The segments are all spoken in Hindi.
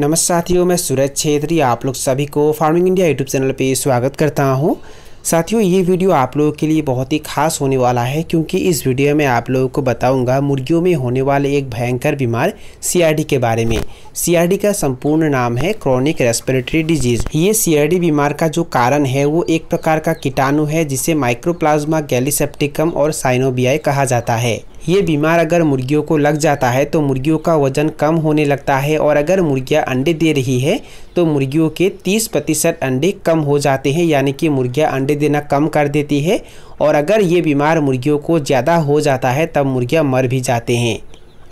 नमस्कार साथियों मैं सूरज छेत्री आप लोग सभी को फार्मिंग इंडिया यूट्यूब चैनल पे स्वागत करता हूँ साथियों ये वीडियो आप लोगों के लिए बहुत ही खास होने वाला है क्योंकि इस वीडियो में आप लोगों को बताऊंगा मुर्गियों में होने वाले एक भयंकर बीमार सीआरडी के बारे में सीआरडी का संपूर्ण नाम है क्रॉनिक रेस्पिरेटरी डिजीज ये सीआरडी बीमार का जो कारण है वो एक प्रकार का कीटाणु है जिसे माइक्रोप्लाज्मा गैलीसेप्टिकम और साइनोबियाई कहा जाता है ये बीमार अगर मुर्गियों को लग जाता है तो मुर्गियों का वज़न कम होने लगता है और अगर मुर्गियाँ अंडे दे रही है तो मुर्गियों के 30 प्रतिशत अंडे कम हो जाते हैं यानी कि मुर्गियाँ अंडे देना कम कर देती है और अगर ये बीमार मुर्गियों को ज़्यादा हो जाता है तब मुर्गियाँ मर भी जाते हैं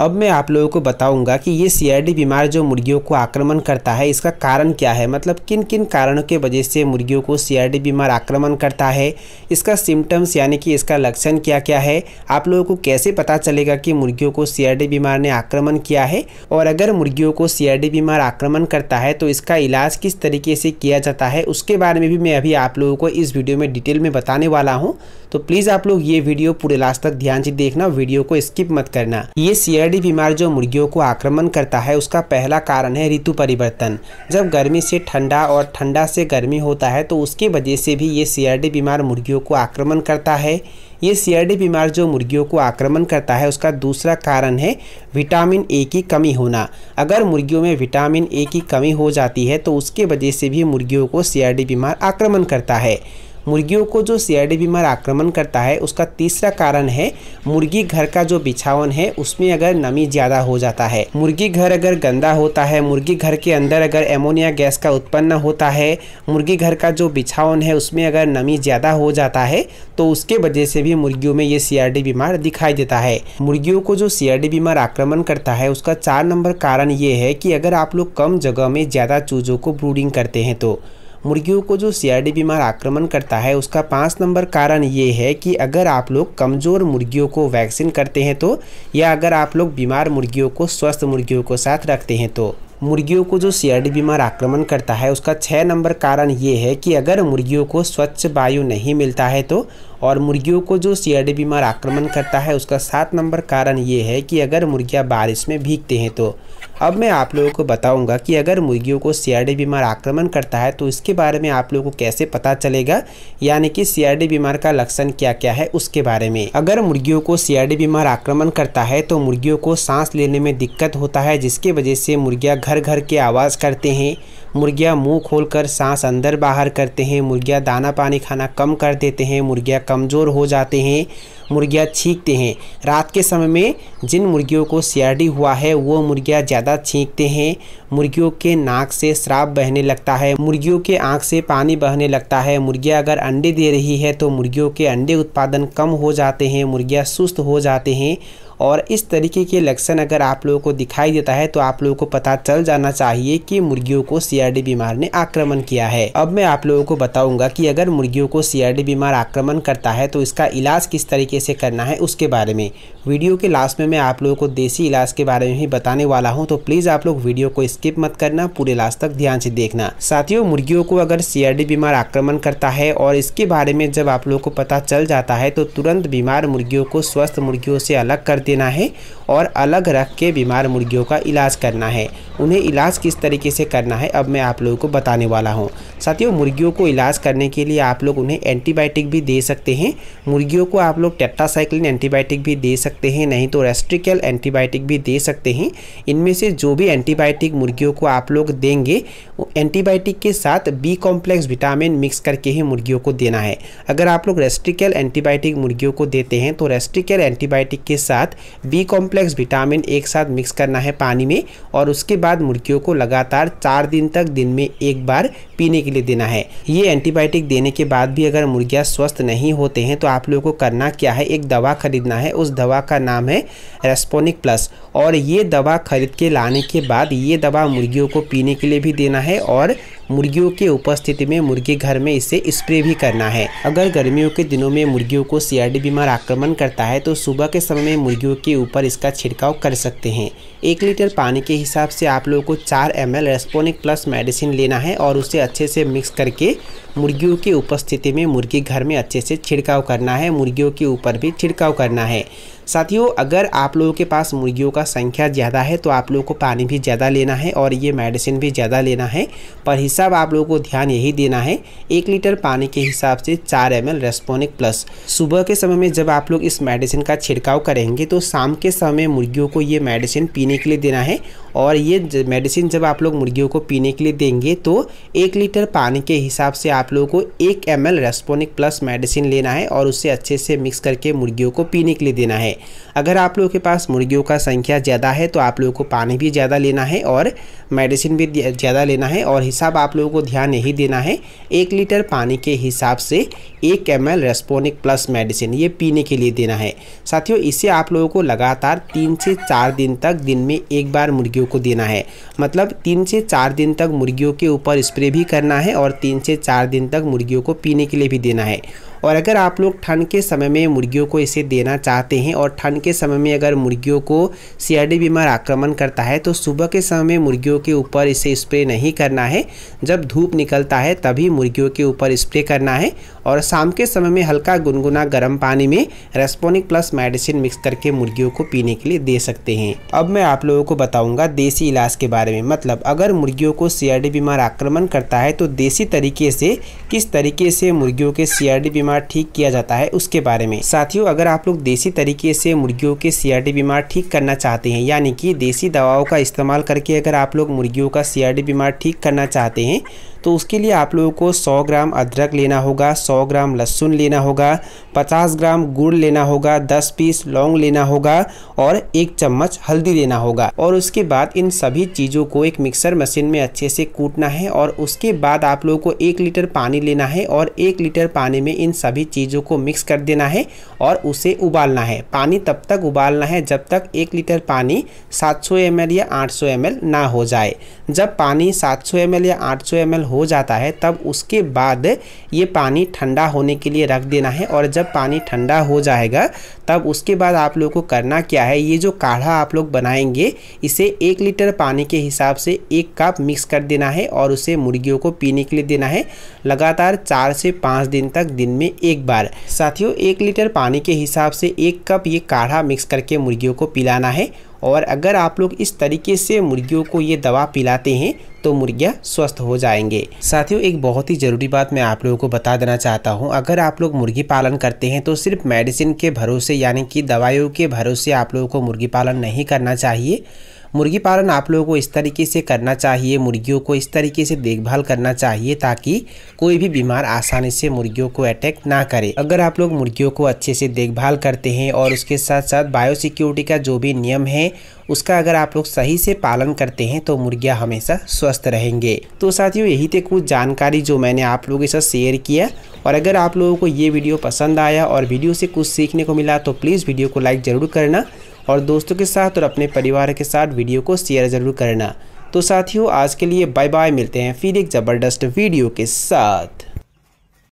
अब मैं आप लोगों को बताऊंगा कि ये सीआरडी बीमार जो मुर्गियों को आक्रमण करता है इसका कारण क्या है मतलब किन किन कारणों के वजह से मुर्गियों को सीआरडी बीमार आक्रमण करता है इसका सिम्टम्स यानी कि इसका लक्षण क्या क्या है आप लोगों को कैसे पता चलेगा कि मुर्गियों को सीआरडी बीमार ने आक्रमण किया है और अगर मुर्गियों को सी बीमार आक्रमण करता है तो इसका इलाज किस तरीके से किया जाता है उसके बारे में भी मैं अभी आप लोगों को इस वीडियो में डिटेल में बताने वाला हूँ तो प्लीज़ आप लोग ये वीडियो पूरे लास्ट तक ध्यान से देखना वीडियो को स्किप मत करना ये सीआर जड़ी बीमार जो मुर्गियों को आक्रमण करता है उसका पहला कारण है ऋतु परिवर्तन जब गर्मी से ठंडा और ठंडा से गर्मी होता है तो उसकी वजह से भी ये सी बीमार मुर्गियों को आक्रमण करता है ये सीआरडी बीमार जो मुर्गियों को आक्रमण करता है उसका दूसरा कारण है विटामिन ए की कमी होना अगर मुर्गियों में विटामिन ए की कमी हो जाती है तो उसके वजह से भी मुर्गियों को सीआरडी बीमार आक्रमण करता है मुर्गियों को जो सीआईडी बीमार आक्रमण करता है उसका तीसरा कारण है मुर्गी घर का जो बिछावन है उसमें अगर नमी ज़्यादा हो जाता है मुर्गी घर अगर गंदा होता है मुर्गी घर के अंदर अगर एमोनिया गैस का उत्पन्न होता है मुर्गी घर का जो बिछावन है उसमें अगर नमी ज़्यादा हो जाता है तो उसके वजह से भी मुर्गियों में ये सीआरडी बीमार दिखाई देता है मुर्गियों को जो सीआरडी बीमार आक्रमण करता है उसका चार नंबर कारण ये है कि अगर आप लोग कम जगह में ज़्यादा चूजों को ब्रूडिंग करते हैं तो मुर्गियों को जो सीआईडी बीमार आक्रमण करता है उसका पाँच नंबर कारण ये है कि अगर आप लोग कमज़ोर मुर्गियों को वैक्सीन करते हैं तो या अगर आप लोग बीमार मुर्गियों को स्वस्थ मुर्गियों को साथ रखते हैं तो मुर्गियों को जो सीआरडी बीमार आक्रमण करता है उसका छः नंबर कारण ये है कि अगर मुर्गियों को स्वच्छ वायु नहीं मिलता है तो और मुर्गियों को जो सीआरडी बीमार आक्रमण करता है उसका सात नंबर कारण ये है कि अगर मुर्गियाँ बारिश में भीगते हैं तो अब मैं आप लोगों को बताऊंगा कि अगर मुर्गियों को सीआरडी बीमार आक्रमण करता है तो इसके बारे में आप लोगों को कैसे पता चलेगा यानी कि सीआरडी बीमार का लक्षण क्या क्या है उसके बारे में अगर मुर्गियों को सीआरडी बीमार आक्रमण करता है तो मुर्गियों को सांस लेने में दिक्कत होता है जिसके वजह से मुर्गियाँ घर घर के आवाज़ करते हैं मुर्गियाँ मुंह खोलकर सांस अंदर बाहर करते हैं मुर्गियाँ दाना पानी खाना कम कर देते हैं मुर्गियाँ कमज़ोर हो जाते हैं मुर्गियाँ छींकते हैं रात के समय में जिन मुर्गियों को सीआरडी हुआ है वो मुर्गियाँ ज़्यादा छींकते हैं मुर्गियों के नाक से श्राप बहने लगता है मुर्गियों के आँख से पानी बहने लगता है मुर्गियाँ अगर अंडे दे रही है तो मुर्गियों के अंडे उत्पादन कम हो जाते हैं मुर्गियाँ सुस्त हो जाते हैं और इस तरीके के लक्षण अगर आप लोगों को दिखाई देता है तो आप लोगों को पता चल जाना चाहिए कि मुर्गियों को सीआरडी बीमार ने आक्रमण किया है अब मैं आप लोगों को बताऊंगा कि अगर मुर्गियों को सीआरडी बीमार आक्रमण करता है तो इसका इलाज किस तरीके से करना है उसके बारे में वीडियो के लास्ट में मैं आप लोगों को देसी इलाज के बारे में ही बताने वाला हूँ तो प्लीज़ आप लोग वीडियो को स्किप मत करना पूरे लास्ट तक ध्यान से देखना साथियों मुर्गियों को अगर सीआरडी बीमार आक्रमण करता है और इसके बारे में जब आप लोगों को पता चल जाता है तो तुरंत बीमार मुर्गियों को स्वस्थ मुर्गियों से अलग कर देना है और अलग रख के बीमार मुर्गियों का इलाज करना है उन्हें इलाज किस तरीके से करना है अब मैं आप लोगों को बताने वाला हूँ साथियों मुर्गियों को इलाज करने के लिए आप लोग उन्हें एंटीबायोटिक भी दे सकते हैं मुर्गियों को आप लोग टेट्टासाइक्लिन एंटीबायोटिक भी दे सकते हैं नहीं तो रेस्ट्रिकल एंटीबायोटिक भी दे सकते हैं इनमें से जो भी एंटीबायोटिक मुर्गियों को आप लोग देंगे एंटीबायोटिक के साथ बी कॉम्प्लेक्स विटामिन मिक्स करके ही मुर्गियों को देना है अगर आप लोग रेस्ट्रिकल एंटीबायोटिक मुर्गियों को देते हैं तो रेस्ट्रिकल एंटीबायोटिक के साथ साथ बी कॉम्प्लेक्स विटामिन एक साथ मिक्स करना है पानी में और उसके बाद मुर्गियों को लगातार चार दिन तक दिन में एक बार पीने के लिए देना है ये एंटीबायोटिक देने के बाद भी अगर मुर्गियाँ स्वस्थ नहीं होते हैं तो आप लोगों को करना क्या है एक दवा खरीदना है उस दवा का नाम है रेस्पोनिक प्लस और ये दवा खरीद के लाने के बाद ये दवा मुर्गियों को पीने के लिए भी देना है और मुर्गियों के उपस्थिति में मुर्गी घर में इसे स्प्रे भी करना है अगर गर्मियों के दिनों में मुर्गियों को सीआरडी बीमार आक्रमण करता है तो सुबह के समय में मुर्गियों के ऊपर इसका छिड़काव कर सकते हैं एक लीटर पानी के हिसाब से आप लोगों को चार एम एल रेस्पोनिक प्लस मेडिसिन लेना है और उसे अच्छे से मिक्स करके मुर्गियों की उपस्थिति में मुर्गी घर में अच्छे से छिड़काव करना है मुर्गियों के ऊपर भी छिड़काव करना है साथियों अगर आप लोगों के पास मुर्गियों का संख्या ज़्यादा है तो आप लोगों को पानी भी ज़्यादा लेना है और ये मेडिसिन भी ज़्यादा लेना है पर हिसाब आप लोगों को ध्यान यही देना है एक लीटर पानी के हिसाब से चार एम एल रेस्पोनिक प्लस सुबह के समय में जब आप लोग इस मेडिसिन का छिड़काव करेंगे तो शाम के समय मुर्गियों को ये मेडिसिन पीने के लिए देना है और ये मेडिसिन जब आप लोग मुर्गियों को पीने के लिए देंगे तो एक लीटर पानी के हिसाब से आप लोगों को एक एम एल रेस्पोनिक प्लस मेडिसिन लेना है और उसे अच्छे से मिक्स करके मुर्गियों को पीने के लिए देना है अगर आप लोगों के पास मुर्गियों का संख्या ज़्यादा है तो आप लोगों को पानी भी ज़्यादा लेना है और मेडिसिन भी ज़्यादा लेना है और हिसाब आप लोगों को ध्यान यही देना है एक लीटर पानी के हिसाब से एक एम एल रेस्पोनिक प्लस मेडिसिन ये पीने के लिए देना है साथियों इसे आप लोगों को लगातार तीन से चार दिन तक दिन में एक बार मुर्गियों मुर्गियों को देना है मतलब तीन से चार दिन तक मुर्गियों के ऊपर स्प्रे भी करना है और तीन से चार दिन तक मुर्गियों को पीने के लिए भी देना है और अगर आप लोग ठंड के समय में मुर्गियों को इसे देना चाहते हैं और ठंड के समय में अगर मुर्गियों को सीआरडी बीमार आक्रमण करता है तो सुबह के समय में मुर्गियों के ऊपर इसे स्प्रे नहीं करना है जब धूप निकलता है तभी मुर्गियों के ऊपर स्प्रे करना है और शाम के समय में हल्का गुनगुना गर्म पानी में रेस्पोनिक प्लस मेडिसिन मिक्स करके मुर्गियों को पीने के लिए दे सकते हैं अब मैं आप लोगों को बताऊंगा देसी इलाज के बारे में मतलब अगर मुर्गियों को सीआरडी बीमार आक्रमण करता है तो देसी तरीके से किस तरीके से मुर्गियों के सीआरडी बीमार बीमार ठीक किया जाता है उसके बारे में साथियों अगर आप लोग देसी तरीके से मुर्गियों के सीआरडी बीमार ठीक करना चाहते हैं यानी कि देसी दवाओं का इस्तेमाल करके अगर आप लोग मुर्गियों का सीआरडी बीमार ठीक करना चाहते हैं तो उसके लिए आप लोगों को 100 ग्राम अदरक लेना होगा 100 ग्राम लहसुन लेना होगा 50 ग्राम गुड़ लेना होगा 10 पीस लौंग लेना होगा और एक चम्मच हल्दी लेना होगा और उसके बाद इन सभी चीज़ों को एक मिक्सर मशीन में अच्छे से कूटना है और उसके बाद आप लोगों को एक लीटर पानी लेना है और एक लीटर पानी में इन सभी चीज़ों को मिक्स कर देना है और उसे उबालना है पानी तब तक उबालना है जब तक एक लीटर पानी 700 ml या 800 ml ना हो जाए जब पानी 700 ml या 800 ml हो हो जाता है तब उसके बाद ये पानी ठंडा होने के लिए रख देना है और जब पानी ठंडा हो जाएगा तब उसके बाद आप लोगों को करना क्या है ये जो काढ़ा आप लोग बनाएंगे इसे एक लीटर पानी के हिसाब से एक कप मिक्स कर देना है और उसे मुर्गियों को पीने के लिए देना है लगातार चार से पाँच दिन तक दिन में एक बार साथियों एक लीटर पानी के हिसाब से एक कप ये काढ़ा मिक्स करके मुर्गियों को पिलाना है और अगर आप लोग इस तरीके से मुर्गियों को ये दवा पिलाते हैं तो मुर्गियाँ स्वस्थ हो जाएंगे साथियों एक बहुत ही ज़रूरी बात मैं आप लोगों को बता देना चाहता हूँ अगर आप लोग मुर्गी पालन करते हैं तो सिर्फ मेडिसिन के भरोसे यानी कि दवाइयों के भरोसे आप लोगों को मुर्गी पालन नहीं करना चाहिए मुर्गी पालन आप लोगों को इस तरीके से करना चाहिए मुर्गियों को इस तरीके से देखभाल करना चाहिए ताकि कोई भी बीमार आसानी से मुर्गियों को अटैक ना करे अगर आप लोग मुर्गियों को अच्छे से देखभाल करते हैं और उसके साथ साथ बायोसिक्योरिटी का जो भी नियम है उसका अगर आप लोग सही से पालन करते हैं तो मुर्गियाँ हमेशा स्वस्थ रहेंगे तो साथियों यही थे कुछ जानकारी जो मैंने आप लोगों के साथ शेयर किया और अगर आप लोगों को ये वीडियो पसंद आया और वीडियो से कुछ सीखने को मिला तो प्लीज़ वीडियो को लाइक ज़रूर करना और दोस्तों के साथ और अपने परिवार के साथ वीडियो को शेयर ज़रूर करना तो साथियों आज के लिए बाय बाय मिलते हैं फिर एक ज़बरदस्त वीडियो के साथ